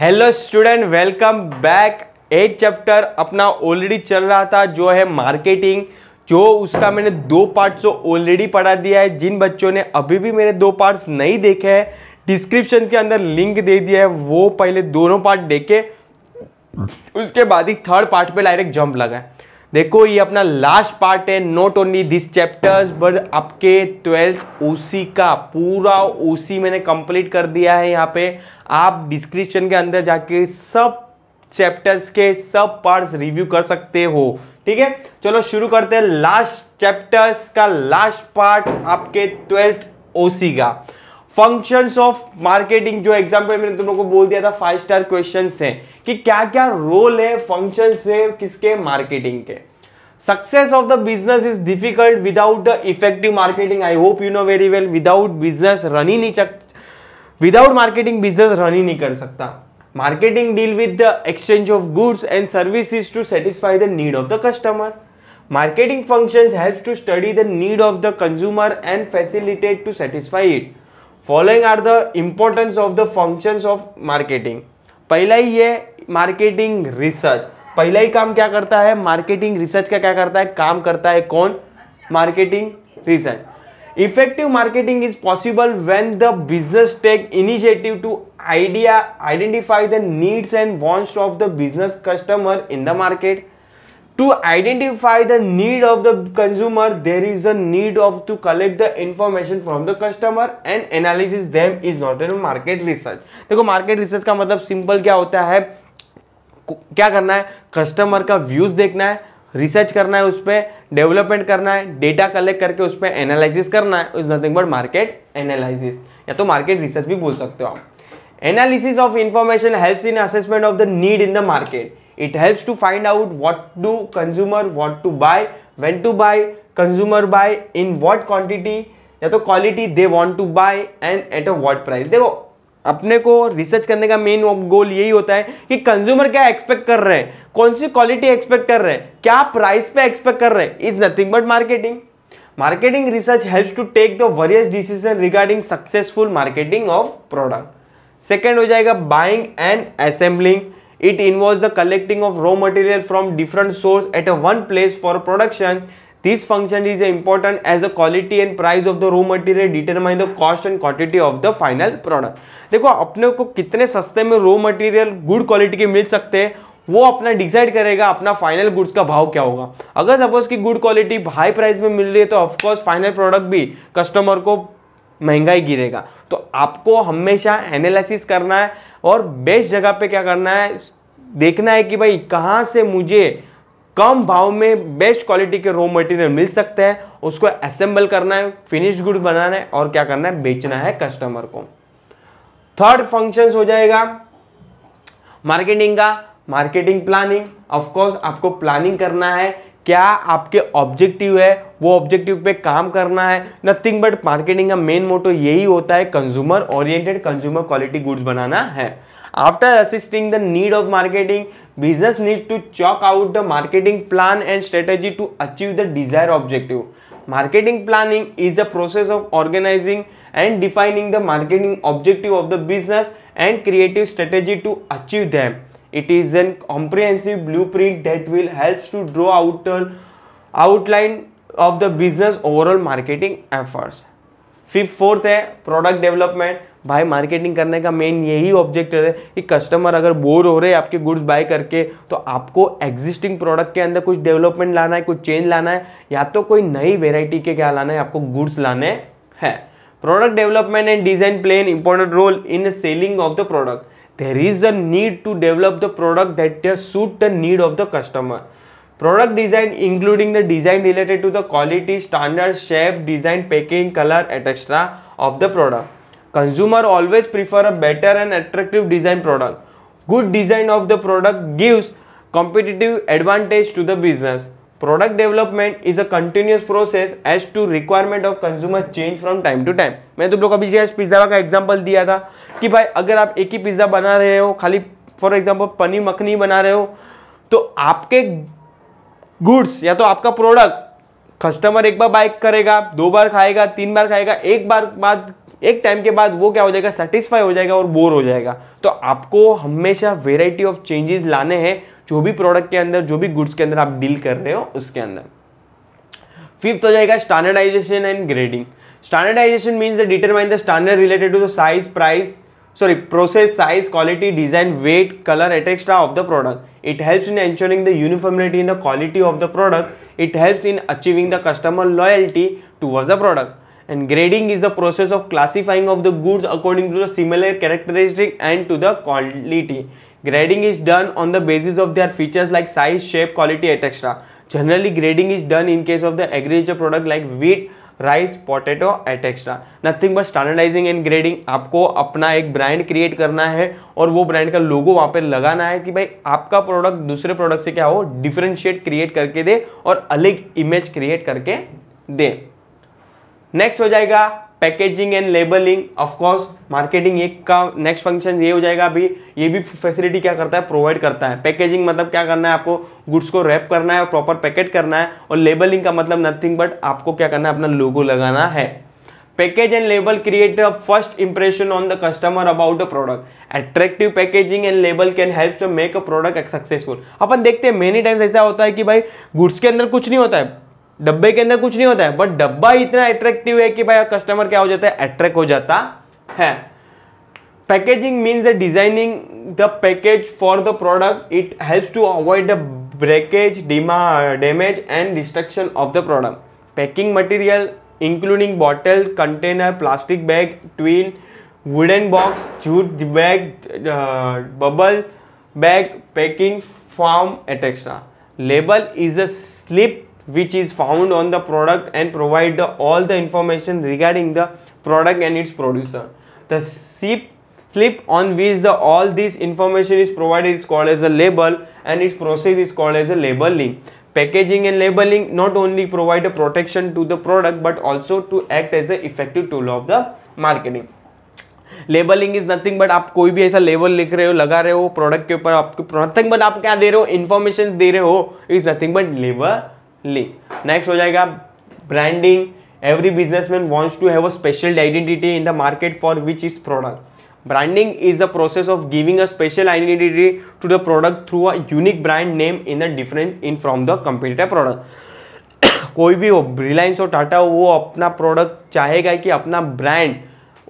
Hello student welcome back eight chapter अपना already चल रहा था जो है मार्केटिंग जो उसका मैंने दो पार्ट्स ऑलरेडी तो पढ़ा दिया है जिन बच्चों ने अभी भी मेरे दो पार्ट्स नहीं देखे हैं डिस्क्रिप्शन के अंदर लिंक दे दिया है वो पहले दोनों पार्ट देखे उसके बाद ही थर्ड पार्ट पे डायरेक्ट जंप लगा देखो ये अपना लास्ट पार्ट है not only this chapters but आपके ट्वेल्थ ओसी का पूरा ओसी मैंने कंप्लीट कर दिया है यहाँ पे आप डिस्क्रिप्शन के अंदर जाके सब चैप्टर्स के सब पार्ट्स रिव्यू कर सकते हो ठीक है चलो शुरू करते हैं लास्ट चैप्टर्स का लास्ट पार्ट आपके ट्वेल्थ ओसी का फंक्शंस ऑफ मार्केटिंग जो एग्जाम्पल मैंने तुम लोग को बोल दिया था फाइव स्टार क्वेश्चन हैं कि क्या क्या रोल है फंक्शन है किसके मार्केटिंग के success of the business is difficult without the effective marketing i hope you know very well without business run hi nahi chak without marketing business run hi nahi kar sakta marketing deal with the exchange of goods and services to satisfy the need of the customer marketing functions helps to study the need of the consumer and facilitate to satisfy it following are the importance of the functions of marketing पहला ही है marketing research पहला ही काम क्या करता है marketing research का क्या करता है काम करता है कौन marketing research effective marketing is possible when the business take initiative to idea identify the needs and wants of the business customer in the market to identify the need of the consumer there is a need of to collect the information from the customer and analysis them is not a market research देखो market research का मतलब simple क्या होता है क्या करना है customer का व्यूज़ देखना है रिसर्च करना है उस पर डेवलपमेंट करना है डेटा कलेक्ट करके उस पर एनालिसिस करना है is nothing but market analysis या तो मार्केट रिसर्च भी बोल सकते हो आप analysis of information helps in assessment of the need in the market it helps to find out what do consumer what to buy when to buy consumer buy in what quantity या तो quality they want to buy and at a what price देखो अपने को research करने का main goal यही होता है कि कंज्यूमर क्या एक्सपेक्ट कर रहे हैं कौन सी क्वालिटी एक्सपेक्ट कर रहे हैं क्या प्राइस पे एक्सपेक्ट कर रहे हैं is nothing but marketing marketing research helps to take the various decision regarding successful marketing of product second हो जाएगा buying and assembling it involve the collecting of raw material from different source at a one place for production This function is important as a quality and price of the raw material determine the cost and quantity of the final product. देखो अपने को कितने सस्ते में raw material good quality के मिल सकते हैं वो अपना डिसाइड करेगा अपना फाइनल गुड्स का भाव क्या होगा अगर सपोज की गुड क्वालिटी हाई प्राइस में मिल रही है तो ऑफकोर्स फाइनल प्रोडक्ट भी कस्टमर को महंगाई गिरेगा तो आपको हमेशा एनालिसिस करना है और बेस्ट जगह पे क्या करना है देखना है कि भाई कहाँ से मुझे कम भाव में बेस्ट क्वालिटी के रॉ मटेरियल मिल सकते हैं उसको असेंबल करना है फिनिश गुड बनाना है और क्या करना है बेचना है कस्टमर को थर्ड फंक्शंस हो जाएगा मार्केटिंग का मार्केटिंग प्लानिंग ऑफकोर्स आपको प्लानिंग करना है क्या आपके ऑब्जेक्टिव है वो ऑब्जेक्टिव पे काम करना है नथिंग बट मार्केटिंग का मेन मोटो यही होता है consumer oriented consumer quality goods बनाना है After assessing the need of marketing, business needs to chalk out the marketing plan and strategy to achieve the desired objective. Marketing planning is the process of organizing and defining the marketing objective of the business and creative strategy to achieve them. It is a comprehensive blueprint that will help to draw out an outline of the business overall marketing efforts. Fifth, fourth है product development. भाई marketing करने का main यही object है कि customer अगर bore हो रहे हैं आपके गुड्स बाय करके तो आपको एग्जिस्टिंग प्रोडक्ट के अंदर कुछ डेवलपमेंट लाना है कुछ चेंज लाना है या तो कोई नई वेराइटी के क्या लाना है आपको गुड्स लाने हैं product development and design play an important role in selling of the product there is a need to develop the product that suit the need of the customer product design including the design related to the quality standard shape design packing colour etcetera of the product consumer always prefer a better and attractive design product good design of the product gives competitive advantage to the business product development is a continuous process as to requirement of consumer change from time to time मैंने तुम लोग अभी जी pizza का example दिया था कि भाई अगर आप एक ही पिज्जा बना रहे हो खाली फॉर एग्जाम्पल पनीर मखनी बना रहे हो तो आपके गुड्स या तो आपका प्रोडक्ट कस्टमर एक बार बाइक करेगा दो बार खाएगा तीन बार खाएगा एक बार बाद एक टाइम के बाद वो क्या हो जाएगा सेटिस्फाई हो जाएगा और बोर हो जाएगा तो आपको हमेशा वेराइटी ऑफ चेंजेस लाने हैं जो भी प्रोडक्ट के अंदर जो भी गुड्स के अंदर आप डील कर रहे हो उसके अंदर फिफ्थ हो जाएगा standardisation and grading standardisation means the determine the standard related to the size price sorry process size quality design weight colour etcetera of the product it helps in ensuring the uniformity in the quality of the product it helps in achieving the customer loyalty towards the product and grading is the process of classifying of the goods according to the similar characteristic and to the quality grading is done on the basis of their features like size shape quality etc generally grading is done in case of the agriculture product like wheat rice potato etcetera nothing but standardising and grading आपको अपना एक brand create करना है और वो brand का लोगो वहाँ पे लगाना है कि भाई आपका प्रोडक्ट दूसरे प्रोडक्ट से क्या हो डिफ्रेंशिएट क्रिएट करके दे और अलग इमेज क्रिएट करके दे नेक्स्ट हो जाएगा packaging and labelling of course marketing एक का नेक्स्ट फंक्शन ये हो जाएगा अभी ये भी फैसिलिटी क्या करता है प्रोवाइड करता है पैकेजिंग मतलब क्या करना है आपको गुड्स को रैप करना है और प्रॉपर पैकेट करना है और लेबलिंग का मतलब नथिंग बट आपको क्या करना है अपना लोगो लगाना है package and label create a first impression on the customer about a product attractive packaging and label can help to make a product successful अपन देखते हैं मेनी टाइम्स ऐसा होता है कि भाई गुड्स के अंदर कुछ नहीं होता है डब्बे के अंदर कुछ नहीं होता है बट डब्बा इतना अट्रैक्टिव है कि भाई कस्टमर क्या हो जाता है अट्रैक्ट हो जाता है packaging means the designing the package for the product it helps to avoid the breakage damage damage and destruction of the product packing material including bottle container plastic bag twine wooden box jute bag bubble bag packing form etcetera label is a slip which is found on the product and provide the, all the information regarding the product and its producer. The slip, slip on which the, all this information is provided is called as a label and its process is called as a labeling. Packaging and labeling not only provide a protection to the product but also to act as an effective tool of the marketing. Labeling is nothing but आप कोई भी ऐसा label लिख रहे हो लगा रहे हो प्रोडक्ट के ऊपर आपके नथिंग बट आप क्या दे रहे हो दे रहे हो ले नेक्स्ट हो जाएगा branding every businessman wants to have a special identity in the market for which its product branding is a process of giving a special identity to the product through a unique brand name in the different in from the company product कोई भी हो रिलायंस हो टाटा हो वो अपना product चाहेगा कि अपना ब्रांड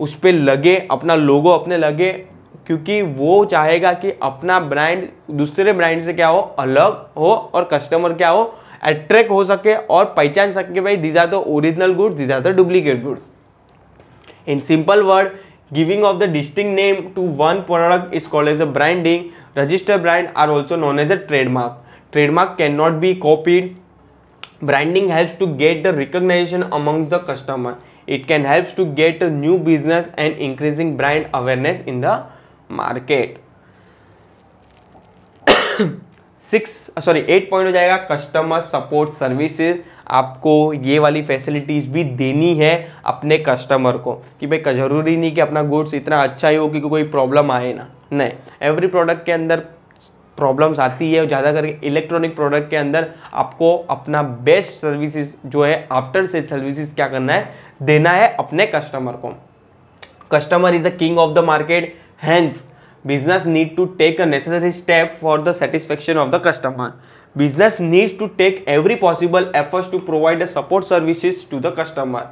उस पर लगे अपना लोगो अपने लगे क्योंकि वो चाहेगा कि अपना ब्रांड दूसरे ब्रांड से क्या हो अलग हो और कस्टमर क्या हो अट्रैक्ट हो सके और पहचान सके भाई these are the original goods these are the duplicate goods in simple word giving of the distinct name to one product is called as a branding register brand are also known as a trademark trademark can not be copied branding helps to get the recognization amongst the customer it can helps to get new business and increasing brand awareness in the market six sorry eight point हो जाएगा customer support services आपको ये वाली facilities भी देनी है अपने customer को कि भाई ज़रूरी नहीं कि अपना गुड्स इतना अच्छा ही हो कि कोई प्रॉब्लम आए ना नहीं एवरी प्रोडक्ट के अंदर प्रॉब्लम्स आती है और ज़्यादा करके इलेक्ट्रॉनिक प्रोडक्ट के अंदर आपको अपना बेस्ट सर्विसेज जो है आफ्टर सेल सर्विसेज क्या करना है देना है अपने कस्टमर को customer is the king of the market hence business need to take a necessary step for the satisfaction of the customer business needs to take every possible efforts to provide the support services to the customer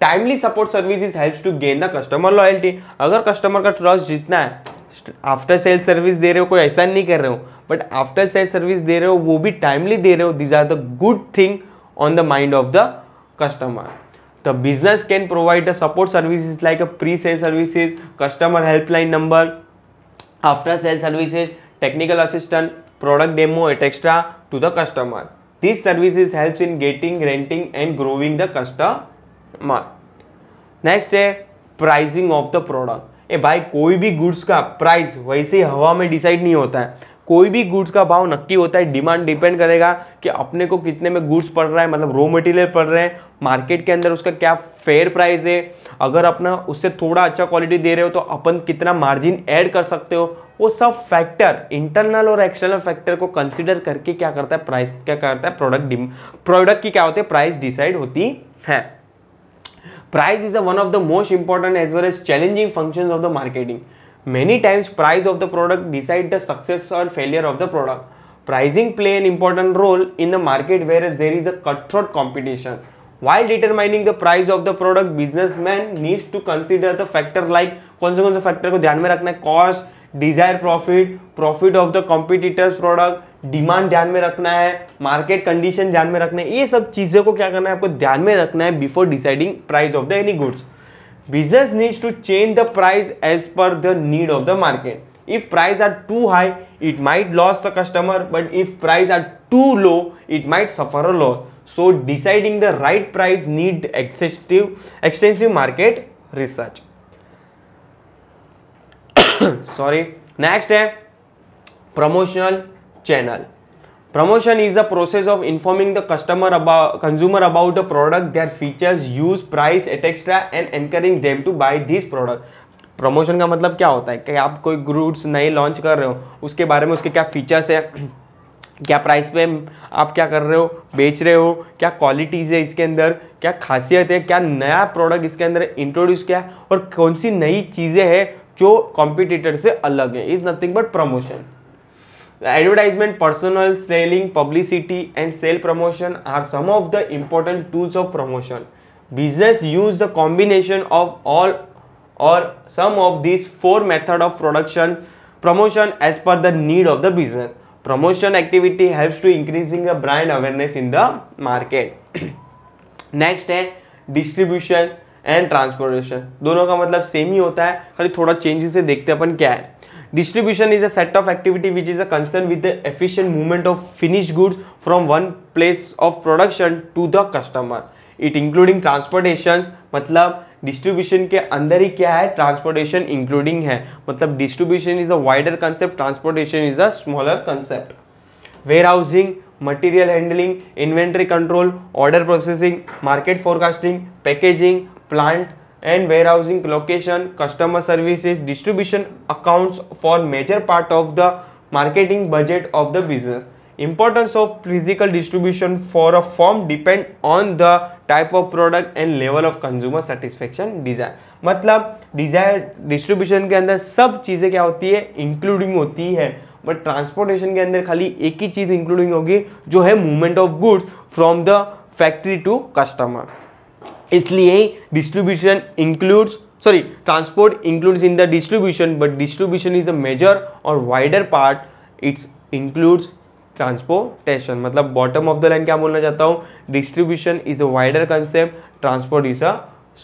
timely support services helps to gain the customer loyalty अगर customer का trust जितना है after sale service दे रहे हो कोई ऐसा नहीं कर रहे हो बट आफ्टर सेल सर्विस दे रहे हो वो भी टाइमली दे रहे हो these are the good thing on the mind of the customer the business can provide the support services like a pre sale services customer helpline number after sales services, technical assistance, product demo, etc. to the customer. These services helps in getting, renting and growing the customer. Next है pricing of the product ए भाई कोई भी goods का price वैसे हवा में decide नहीं होता है कोई भी गुड्स का भाव नक्की होता है डिमांड डिपेंड करेगा कि अपने को कितने में गुड्स पड़ रहा है मतलब रॉ मटेरियल पड़ रहे हैं मार्केट के अंदर उसका क्या फेयर प्राइस है अगर अपना उससे थोड़ा अच्छा क्वालिटी दे रहे हो तो अपन कितना मार्जिन ऐड कर सकते हो वो सब फैक्टर इंटरनल और एक्सटर्नल फैक्टर को कंसिडर करके क्या करता है प्राइस क्या करता है प्रोडक्ट प्रोडक्ट की क्या होती है प्राइस डिसाइड होती है price is a one of the most important as well as challenging function of the marketing many times price of the product decide the success और failure of the product pricing play an important role in the market where is there is a cut cutthroat competition while determining the price of the product businessman needs to consider the factor like कौन से कौन से factor को ध्यान में रखना है cost desire profit profit of the competitors product demand ध्यान में रखना है मार्केट कंडीशन ध्यान में रखना है ये सब चीज़ों को क्या करना है आपको ध्यान में रखना है before deciding price of the any goods business needs to change the price as per the need of the market if price are too high it might lose the customer but if price are too low it might suffer a loss so deciding the right price need extensive extensive market research sorry next step promotional channel promotion is the process of informing the customer about consumer about a product their features use price etcetera and encouraging them to buy this product promotion का मतलब क्या होता है कि आप कोई ग्रूड्स नए launch कर रहे हो उसके बारे में उसके क्या फीचर्स है क्या प्राइस पे आप क्या कर रहे हो बेच रहे हो क्या क्वालिटीज़ है इसके अंदर क्या खासियत है क्या नया प्रोडक्ट इसके अंदर इंट्रोड्यूस किया है और कौन सी नई चीज़ें हैं जो कॉम्पिटिटर से अलग है is nothing but promotion advertisement personal selling publicity and sale promotion are some of the important tools of promotion business use the combination of all और some of this four method of production promotion as per the need of the business promotion activity helps to increasing a brand awareness in the market next है distribution and transportation दोनों का मतलब same ही होता है खाली थोड़ा changes से देखते अपन क्या है Distribution is a set of activity which is a concern with the efficient movement of finished goods from one place of production to the customer. It including transportation मतलब डिस्ट्रीब्यूशन के अंदर ही क्या है ट्रांसपोर्टेशन इंक्लूडिंग है मतलब distribution is a wider concept transportation is a smaller concept warehousing material handling inventory control order processing market forecasting packaging plant and warehousing location customer services distribution accounts for major part of the marketing budget of the business importance of physical distribution for a form depend on the type of product and level of consumer satisfaction desire मतलब desire distribution के अंदर सब चीज़ें क्या होती है including होती है बट ट्रांसपोर्टेशन के अंदर खाली एक ही चीज़ इंक्लूडिंग होगी जो है movement of goods from the factory to customer इसलिए distribution includes sorry transport includes in the distribution but distribution is a major और wider part its includes transportation मतलब बॉटम ऑफ द लाइन क्या बोलना चाहता हूँ distribution is a wider concept transport is a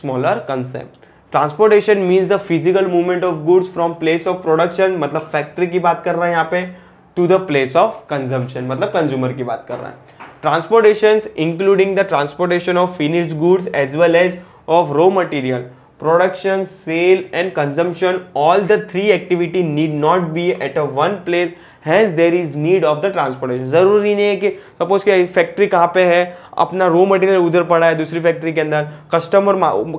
smaller concept transportation means the physical movement of goods from place of production मतलब factory की बात कर रहा है यहाँ पे to the place of consumption मतलब कंज्यूमर की बात कर रहा है Transportations including the transportation of finished goods as well as of raw material, production, sale and consumption all the three activity need not be at a one place hence there is need of the transportation ज़रूरी नहीं है कि suppose कि factory कहाँ पे है अपना raw material उधर पड़ा है दूसरी फैक्ट्री के अंदर कस्टमर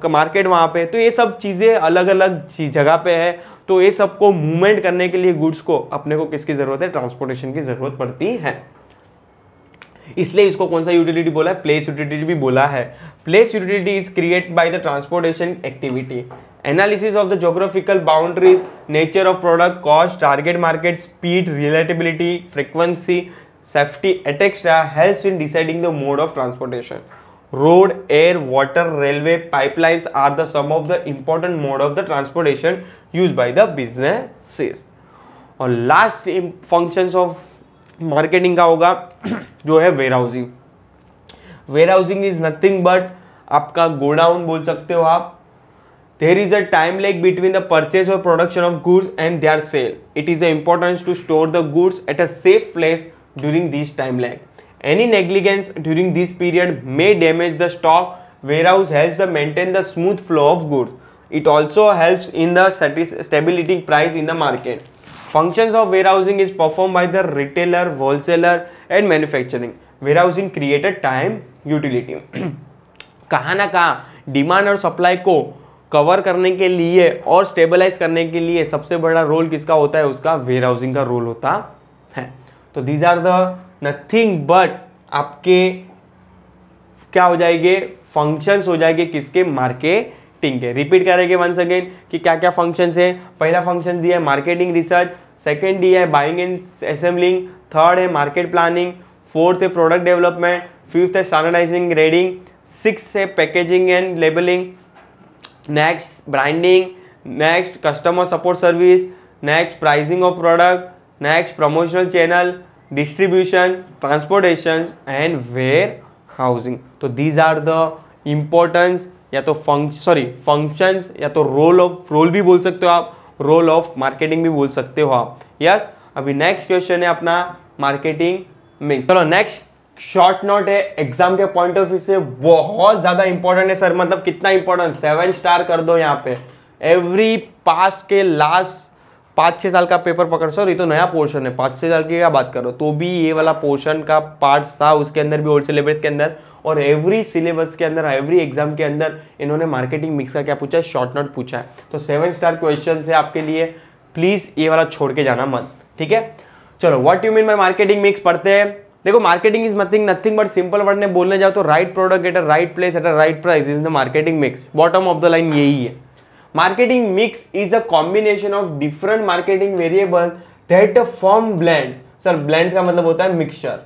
मार्केट वहाँ पे तो ये सब चीज़ें अलग अलग जगह पे है तो ये सबको मूवमेंट करने के लिए गुड्स को अपने को किसकी ज़रूरत है ट्रांसपोर्टेशन की ज़रूरत पड़ती है इसलिए इसको कौन सा यूटिलिटी बोला है प्लेस यूटिलिटी भी बोला है place utility is create by the transportation activity analysis of the geographical boundaries nature of product cost target market speed reliability frequency safety etcetera help in deciding the mode of transportation road air water railway pipelines are the some of the important mode of the transportation use by the businesses और last functions of marketing का होगा जो है warehousing warehousing is nothing but आपका godown बोल सकते हो आप there is a time lag between the purchase और production of goods and their sale it is a importance to store the goods at a safe place during this time lag any negligence during this period may damage the stock warehouse help the maintain the smooth flow of goods it also helps in the stability price in the market Functions of warehousing is performed by the retailer, wholesaler and manufacturing. Warehousing created time utility. कहाँ ना कहाँ demand और supply को cover करने के लिए और stabilise करने के लिए सबसे बड़ा रोल किसका होता है उसका वेयर हाउसिंग का रोल होता है तो these are the nothing but आपके क्या हो जाएंगे फंक्शंस हो जाएंगे किसके मार्केट मार्केटिंग है रिपीट करेंगे वंस अगेन कि क्या क्या फंक्शंस है पहला फंक्शन दिया है मार्केटिंग रिसर्च सेकेंड दिया है बाइंग एंड असेंबलिंग थर्ड है मार्केट प्लानिंग फोर्थ है प्रोडक्ट डेवलपमेंट फिफ्थ है स्टैंडर्डाइजिंग रेडिंग सिक्स है packaging and labelling next branding next customer support service next pricing of product next promotional channel distribution transportation and warehousing तो these are the importance या तो फंक् sorry functions या तो role of role भी बोल सकते हो आप रोल ऑफ मार्केटिंग भी बोल सकते हो आप यस अभी नेक्स्ट क्वेश्चन है अपना मार्केटिंग मिक्स चलो नेक्स्ट शॉर्ट नोट है एग्जाम के पॉइंट ऑफ व्यू से बहुत ज़्यादा इंपॉर्टेंट है सर मतलब कितना इंपॉर्टेंट सेवन स्टार कर दो यहाँ पे एवरी पास के लास्ट पाँच छः साल का पेपर पकड़ सर ये तो नया पोर्शन है पाँच छः साल की क्या बात करो तो भी ये वाला पोर्शन का पार्ट था उसके अंदर भी ओल्ड सिलेबस के अंदर और एवरी सिलेबस के अंदर एवरी एग्जाम के अंदर इन्होंने मार्केटिंग मिक्स का क्या पूछा है शॉर्ट नोट पूछा है तो सेवन स्टार क्वेश्चन है आपके लिए प्लीज़ ये वाला छोड़ के जाना मत ठीक है चलो what you mean my marketing mix पढ़ते हैं देखो marketing is nothing nothing but simple word में बोलने जाओ तो right product at a right place at a right price is the marketing mix bottom of the line यही है marketing mix is a combination of different marketing variable that form blends sir blends का मतलब होता है mixture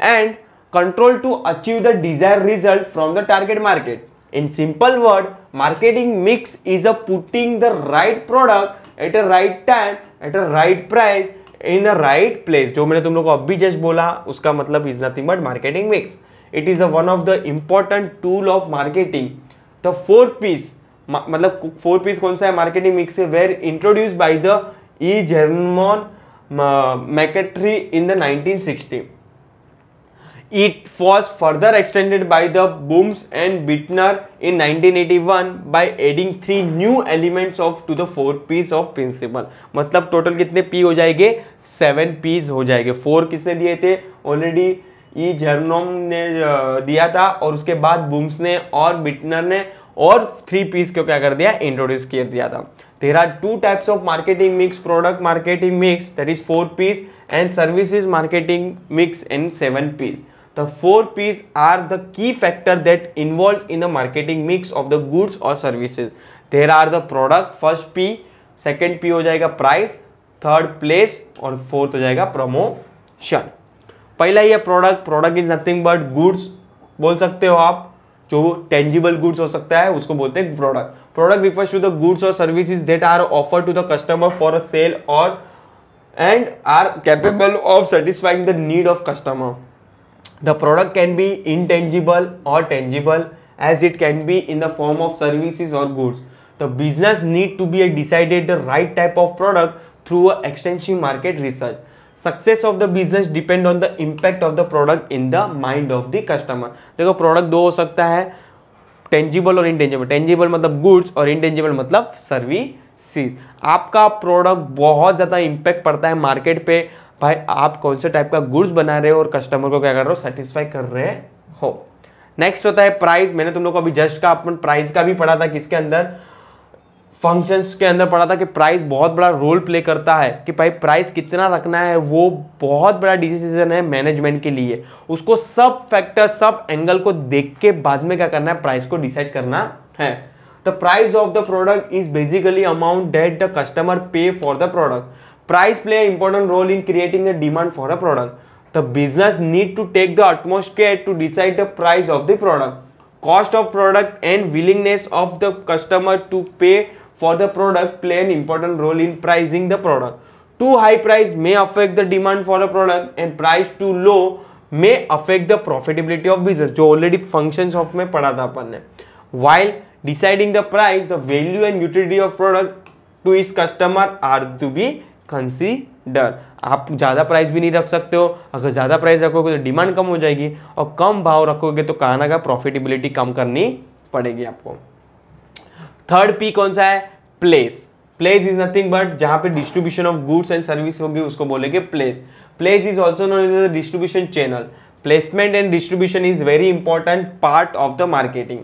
and control to achieve the desired result from the target market. In simple word, marketing mix is a putting the right product at a right time, at a right price, in a right place जो मैंने तुम लोग को अभी just बोला उसका मतलब is nothing but marketing mix it is a one of the important tool of marketing the four P's मतलब फोर पीस कौन सा है मार्केटिंग मिक्स से were introduce by the E Jerome McCarthy in the 1960 it was further extended by the by and Bitner in nineteen eighty one by adding three new elements of to the four piece of principle मतलब total कितने P हो जाएंगे seven piece हो जाएंगे four किसने दिए थे already E जर्नोम ने दिया था और उसके बाद बूम्स ने और बिटनर ने और थ्री पीस को क्या कर दिया इंट्रोड्यूस कर दिया था there are two types of marketing mix product marketing mix that is four P's and service marketing mix and seven P's the four P's are the key factor that involves in the marketing mix of the goods or services. There are the product first P, second P ho jayega price, third place or fourth ho jayega promotion. पहला ये product, product is nothing but goods बोल सकते हो आप जो tangible goods हो सकता है उसको बोलते हैं product product refers to the goods और services that are offer to the customer for a sale और and are capable of satisfying the need of customer the product can be intangible or tangible as it can be in the form of services or goods the business need to be decided the right type of product through extensive market research success of the business depend on the impact of the product in the mind of the customer देखो product दो हो सकता है tangible और intangible tangible मतलब goods और intangible मतलब services आपका प्रोडक्ट बहुत ज़्यादा इम्पैक्ट पड़ता है मार्केट पे भाई आप कौन से टाइप का गुड्स बना रहे हो और कस्टमर को क्या कर रहे हो सेटिस्फाई कर रहे हो नेक्स्ट होता है प्राइस मैंने तुम लोग को अभी जस्ट का अपन प्राइस का भी पढ़ा था किसके अंदर फंक्शंस के अंदर पढ़ा था कि प्राइस बहुत बड़ा रोल प्ले करता है कि भाई प्राइस कितना रखना है वो बहुत बड़ा डिसीजन है मैनेजमेंट के लिए उसको सब फैक्टर सब एंगल को देख के बाद में क्या करना है प्राइस को डिसाइड करना है the price of the product is basically amount that the customer pay for the product Price play an important role in creating a demand for a product. The business need to take the utmost care to decide the price of the product. Cost of product and willingness of the customer to pay for the product play an important role in pricing the product. Too high price may affect the demand for a product and price too low may affect the profitability of business. जो already functions of में पढ़ा था While deciding the price, the value and utility of product to its customer are to be consider आप ज़्यादा price भी नहीं रख सकते हो अगर ज़्यादा प्राइस रखोगे तो डिमांड कम हो जाएगी और कम भाव रखोगे तो ना का प्रॉफिटेबिलिटी कम करनी पड़ेगी आपको थर्ड पी कौन सा है place place is nothing but जहाँ पे distribution of goods and service होगी उसको बोलेंगे place place is also known is distribution channel placement and distribution is very important part of the marketing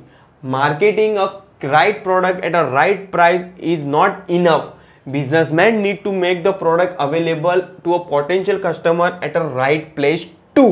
marketing a right product at a right price is not enough businessman need to make the product available to a potential customer at a right place to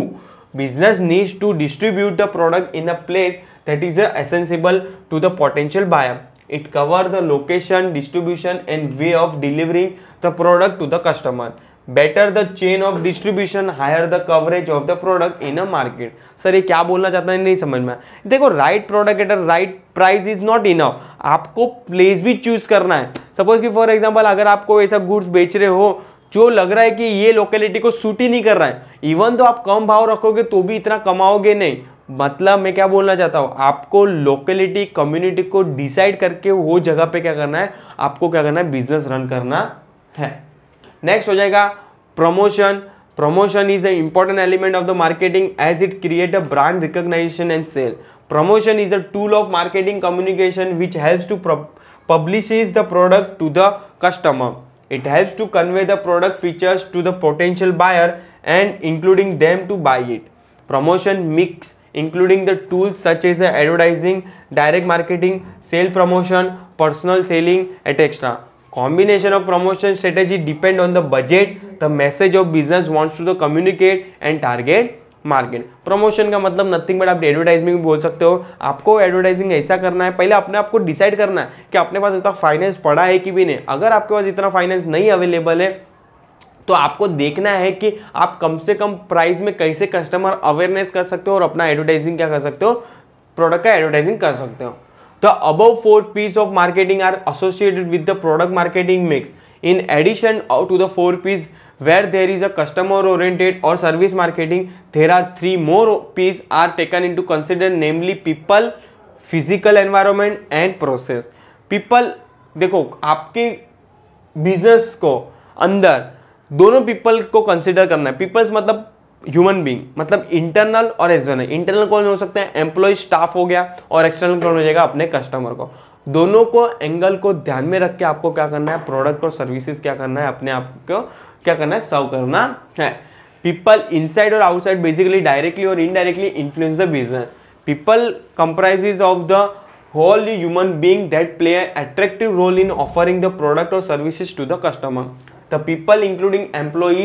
business needs to distribute the product in a place that is accessible to the potential buyer it cover the location distribution and way of delivering the product to the customer better the chain of distribution higher the coverage of the product in a market sir ये क्या बोलना चाहता है नहीं समझ में देखो right product at a right price is not enough आपको प्लेस भी चूज करना है सपोज कि फॉर एग्जाम्पल अगर आपको ऐसा गुड्स बेच रहे हो जो लग रहा है कि ये लोकेलिटी को सूट ही नहीं कर रहा है इवन तो आप कम भाव रखोगे तो भी इतना कमाओगे नहीं मतलब मैं क्या बोलना चाहता हूँ आपको लोकेलिटी कम्युनिटी को डिसाइड करके वो जगह पे क्या करना है आपको क्या करना है बिजनेस रन करना है नेक्स्ट हो जाएगा promotion promotion is a important element of the marketing as it create a brand recognization and sale Promotion is a tool of marketing communication which helps to publicize the product to the customer. It helps to convey the product features to the potential buyer and including them to buy it. Promotion mix including the tools such as advertising, direct marketing, sale promotion, personal selling, etc. Combination of promotion strategy depend on the budget the message of business wants to communicate and target market promotion का मतलब nothing but आप advertising भी बोल सकते हो आपको advertising ऐसा करना है पहले अपने आपको डिसाइड करना है कि अपने पास इतना फाइनेंस पड़ा है कि भी नहीं अगर आपके पास इतना फाइनेंस नहीं अवेलेबल है तो आपको देखना है कि आप कम से कम प्राइस में कैसे कस्टमर अवेयरनेस कर सकते हो और अपना एडवर्टाइजिंग क्या कर सकते हो प्रोडक्ट का एडवर्टाइजिंग कर सकते हो तो above four piece of marketing are associated with the product marketing mix in addition to the four Ps where there is a customer oriented और service marketing there are three more Ps are taken into consider namely people physical environment and process people देखो आपके business को अंदर दोनों people को consider करना है peoples मतलब ह्यूमन बींग मतलब इंटरनल और एक्सटर्नल इंटरनल कौन हो सकते हैं एम्प्लॉय स्टाफ हो गया और एक्सटर्नल कौन हो जाएगा अपने कस्टमर को दोनों को एंगल को ध्यान में रख के आपको क्या करना है प्रोडक्ट और सर्विसेज क्या करना है अपने आप को क्या करना है सर्व करना है पीपल इनसाइड और आउटसाइड बेसिकली डायरेक्टली और indirectly influence the business people comprises of the whole human being that play attractive role in offering the product और services to the customer the people including employees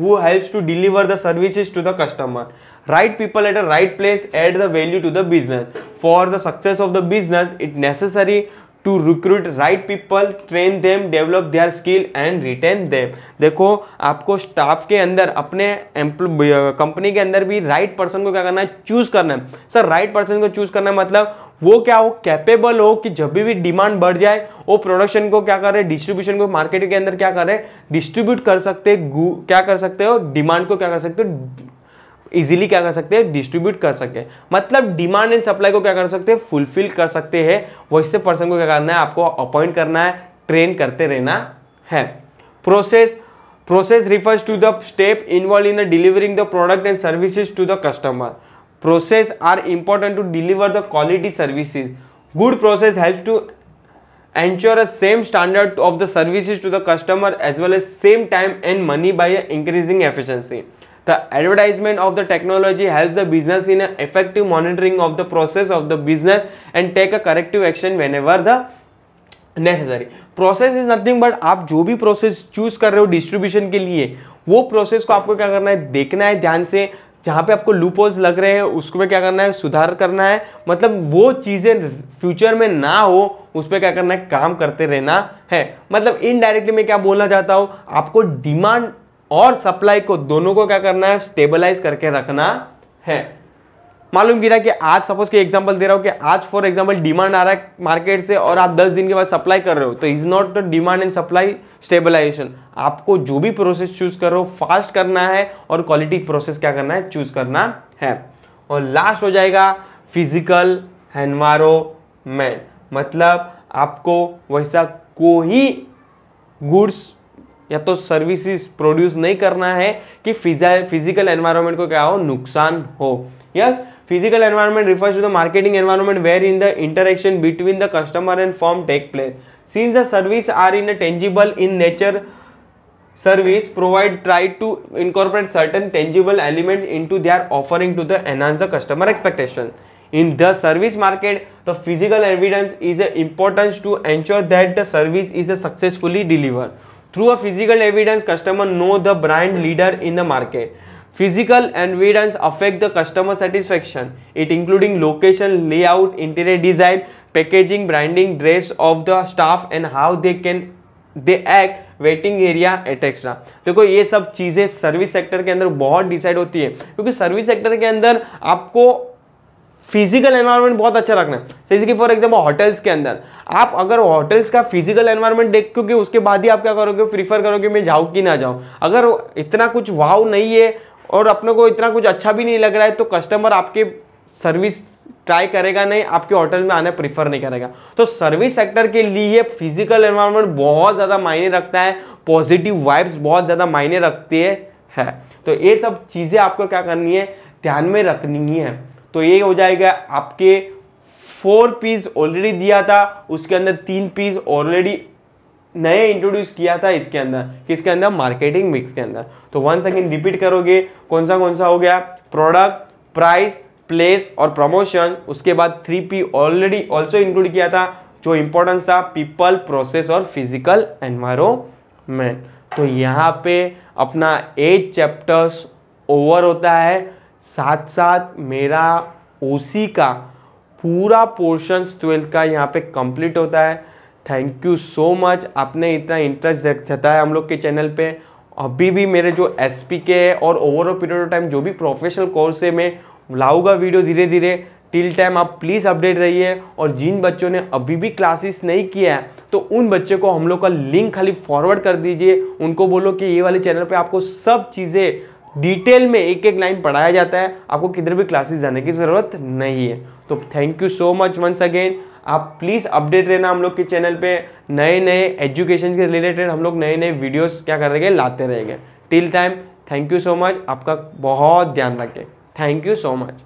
who helps to deliver the services to the customer right people at a right place add the value to the business for the success of the business it necessary to recruit right people train them develop their skill and retain them देखो आपको staff के अंदर अपने company के अंदर भी right right person को क्या करना है चूज करना है सर राइट पर्सन को चूज करना है मतलब वो क्या हो कैपेबल हो कि जब भी डिमांड बढ़ जाए वो प्रोडक्शन को क्या करे डिस्ट्रीब्यूशन को मार्केट के अंदर क्या करे डिस्ट्रीब्यूट कर सकते क्या कर सकते हो डिमांड को क्या कर सकते हो इजीली क्या कर सकते हैं डिस्ट्रीब्यूट कर सकते हैं मतलब डिमांड एंड सप्लाई को क्या कर सकते हैं फुलफिल कर सकते हैं वैसे पर्सन को क्या करना है आपको अपॉइंट करना है ट्रेन करते रहना है process process refers to the step involve in the delivering the product and services to the customer process are important to deliver the quality services good process help to ensure a same standard of the services to the customer as well as same time and money by increasing efficiency The advertisement of the technology helps the business in an effective monitoring of the process of the business and take a corrective action whenever the necessary process is nothing but आप जो भी process choose कर रहे हो distribution के लिए वो process को आपको क्या करना है देखना है ध्यान से जहाँ पे आपको लूपोज लग रहे हैं उसमें क्या करना है सुधार करना है मतलब वो चीज़ें फ्यूचर में ना हो उस पर क्या करना है काम करते रहना है मतलब इनडायरेक्टली मैं क्या बोलना चाहता हूँ आपको डिमांड और सप्लाई को दोनों को क्या करना है स्टेबलाइज करके रखना है मालूम गिरा कि आज सपोज के एग्जांपल दे रहा हूँ कि आज फॉर एग्जांपल डिमांड आ रहा है मार्केट से और आप 10 दिन के बाद सप्लाई कर रहे हो तो is not demand and supply stabilization आपको जो भी प्रोसेस चूज करो फास्ट करना है और क्वालिटी प्रोसेस क्या करना है चूज करना है और लास्ट हो जाएगा फिजिकल एनवायरमेंट मतलब आपको वैसा कोई गुड्स या तो सर्विसेज प्रोड्यूस नहीं करना है कि फिजिकल एनवायरनमेंट को क्या हो नुकसान हो yes physical environment refers to the marketing environment where in the interaction between the customer and form take place since the service are in a tangible in nature service provide try to incorporate certain tangible element into they are offering to the enhance the customer expectation in the service market the physical evidence is a importance to ensure that the service is a successfully delivered through a physical evidence customer know the brand leader in the market physical evidence affect the customer satisfaction it including location layout interior design packaging branding dress of the staff and how they can they act waiting area et cetera देखो ये सब चीज़ें service sector के अंदर बहुत decide होती है क्योंकि सर्विस सेक्टर के अंदर आपको फिजिकल एनवायरनमेंट बहुत अच्छा रखना है जैसे कि फॉर एग्जाम्पल होटल्स के अंदर आप अगर होटल्स का फिजिकल एनवायरनमेंट देख क्योंकि उसके बाद ही आप क्या करोगे प्रीफर करोगे मैं जाऊँ कि ना जाऊँ अगर इतना कुछ वाव नहीं है और अपने को इतना कुछ अच्छा भी नहीं लग रहा है तो कस्टमर आपके सर्विस ट्राई करेगा नहीं आपके होटल में आना प्रीफर नहीं करेगा तो सर्विस सेक्टर के लिए फिजिकल एनवायरनमेंट बहुत ज़्यादा मायने रखता है पॉजिटिव वाइब्स बहुत ज़्यादा मायने रखती है, है तो ये सब चीज़ें आपको क्या करनी है ध्यान में रखनी है तो ये हो जाएगा आपके फोर पीस ऑलरेडी दिया था उसके अंदर तीन पीस ऑलरेडी नए इंट्रोड्यूस किया था इसके अंदर किसके अंदर मार्केटिंग मिक्स के अंदर तो वन सेकेंड रिपीट करोगे कौन सा कौन सा हो गया प्रोडक्ट प्राइस प्लेस और प्रमोशन उसके बाद three P already also include किया था जो इंपॉर्टेंस था पीपल प्रोसेस और फिजिकल एनवायरमेंट तो यहाँ पे अपना एट चैप्टर्स ओवर होता है साथ साथ मेरा ओसी का पूरा पोर्शंस ट्वेल्थ का यहाँ पे कंप्लीट होता है थैंक यू सो मच आपने इतना इंटरेस्ट जताया हम लोग के चैनल पे अभी भी मेरे जो एस के और ओवरऑल पीरियड ऑफ टाइम जो भी प्रोफेशनल कोर्स है मैं लाऊंगा वीडियो धीरे धीरे टिल टाइम आप प्लीज़ अपडेट रहिए और जिन बच्चों ने अभी भी क्लासेस नहीं किया है तो उन बच्चे को हम लोग का लिंक खाली फॉरवर्ड कर दीजिए उनको बोलो कि ये वाले चैनल पे आपको सब चीज़ें डिटेल में एक एक लाइन पढ़ाया जाता है आपको किधर भी क्लासेस जाने की ज़रूरत नहीं है तो thank you so much once again आप प्लीज़ अपडेट रहना हम लोग के चैनल पे नए नए एजुकेशन के रिलेटेड हम लोग नए नए वीडियोस क्या कर रहे लाते रहेंगे till time thank you so much आपका बहुत ध्यान रखें थैंक यू सो मच